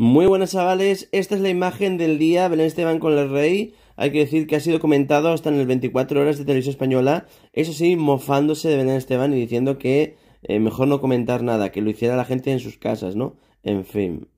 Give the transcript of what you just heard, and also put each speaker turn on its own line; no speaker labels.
Muy buenas chavales, esta es la imagen del día Belén Esteban con el rey. Hay que decir que ha sido comentado hasta en el 24 horas de televisión española, eso sí, mofándose de Belén Esteban y diciendo que eh, mejor no comentar nada, que lo hiciera la gente en sus casas, ¿no? En fin.